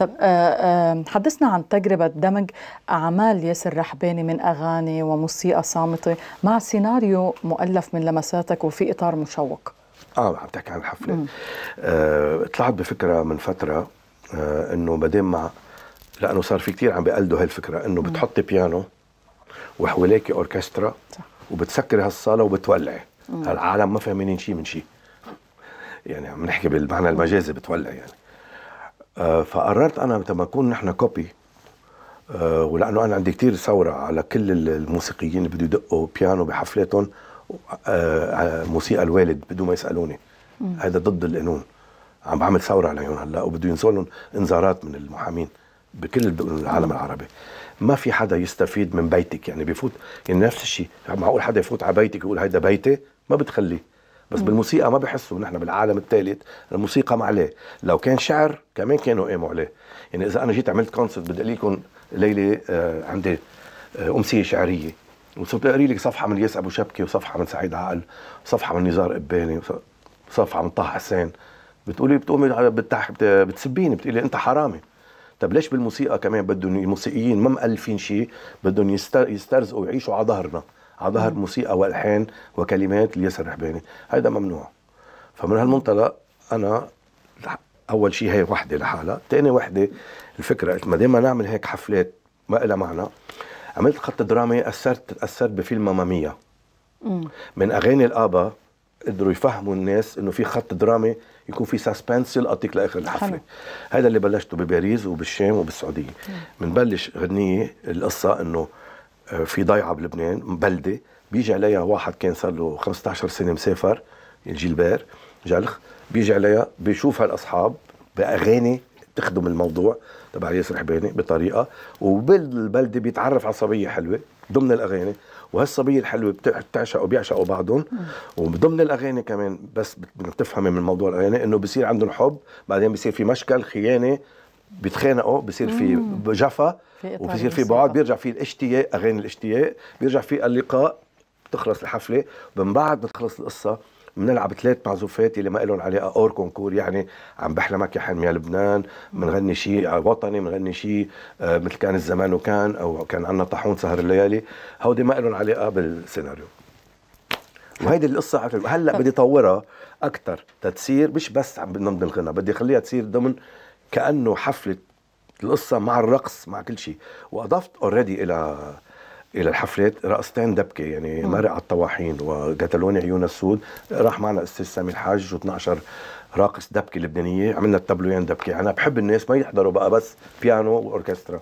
طب آه، حدثنا عن تجربة دمج أعمال ياسر رحباني من أغاني وموسيقى صامتة مع سيناريو مؤلف من لمساتك وفي إطار مشوق اه عم تحكي عن الحفله آه، طلعت بفكره من فتره آه، انه بدام مع لانه صار في كثير عم بيقلدوا هالفكره انه بتحطي بيانو وحواليك اوركسترا صح. وبتسكري هالصاله وبتولعي هالعالم ما فاهمين شيء من شيء يعني عم نحكي بالمعنى المجازي بتولع يعني آه، فقررت انا لما اكون نحن كوبي آه، ولانه انا عندي كثير ثوره على كل الموسيقيين اللي بده يدقوا بيانو بحفلاتهم آه، موسيقى الوالد بدون ما يسالوني هذا ضد القانون عم بعمل ثوره عليهم هلا وبده ينزلوا لهم انذارات من المحامين بكل العالم العربي ما في حدا يستفيد من بيتك يعني بيفوت يعني نفس الشيء معقول حدا يفوت على بيتك يقول هيدا بيتي ما بتخليه بس م. بالموسيقى ما بحسوا نحن بالعالم الثالث الموسيقى معليه لو كان شعر كمان كانوا قاموا عليه يعني اذا انا جيت عملت كونسرت بدي اقول لكم ليله آه عندي آه امسيه شعريه وصرت اقري لك صفحه من ياس ابو شبكه وصفحه من سعيد عقل وصفحه من نزار قباني وصفحه من طه حسين بتقولي بتقومي بتح... بتسبيني بتقولي انت حرامي طب ليش بالموسيقى كمان بدهم الموسيقيين ما مألفين شيء بدهم يستر... يسترزقوا ويعيشوا على ظهرنا على ظهر موسيقى والحان وكلمات لياسر رحباني هيدا ممنوع فمن هالمنطلق انا اول شيء هي وحده لحالها ثاني وحده الفكره ما دام نعمل هيك حفلات ما لها معنى عملت خط درامي اثرت تاثرت بفيلم مامامية من اغاني الابا قدروا يفهموا الناس انه في خط درامي يكون في ساسبنس يلقطيك لاخر الحفله هذا اللي بلشته بباريس وبالشام وبالسعوديه بنبلش غنيه القصه انه في ضيعه بلبنان بلده بيجي عليها واحد كان صار له 15 سنه مسافر الجيلبير جلخ بيجي عليها بيشوف هالاصحاب باغاني تخدم الموضوع تبع ياسر حباني بطريقه وبالبلده بيتعرف على صبيه حلوه ضمن الاغاني وهالصبيه الحلوه بتعشقوا بيعشقوا بعضهم وضمن الاغاني كمان بس بتفهمي من موضوع الاغاني انه بصير عندهم حب بعدين بصير في مشكل خيانه بيتخانقوا بصير في جفا وبصير في بعد بيرجع في الاشتياق اغاني الاشتياق بيرجع في اللقاء بتخلص الحفله من بعد ما تخلص القصه بنلعب ثلاث معزوفات اللي ما لهم علاقه اور كونكور يعني عم بحلمك يا حلم يا لبنان بنغني شيء وطني بنغني شيء آه، مثل كان الزمان وكان او كان عندنا طاحون سهر الليالي هودي ما لهم علاقه بالسيناريو وهيدي القصه هلا بدي طورها اكثر تتصير مش بس عم ضمن الغنى بدي اخليها تصير ضمن كانه حفله القصه مع الرقص مع كل شيء واضفت اوريدي الى الى الحفلات رقصتين دبكه يعني مرق على الطواحين وكتالونيا عيون السود راح معنا استاذ سامي الحاج و12 راقص دبكه لبنانيه عملنا التابلوين دبكه انا بحب الناس ما يحضروا بقى بس بيانو واوركسترا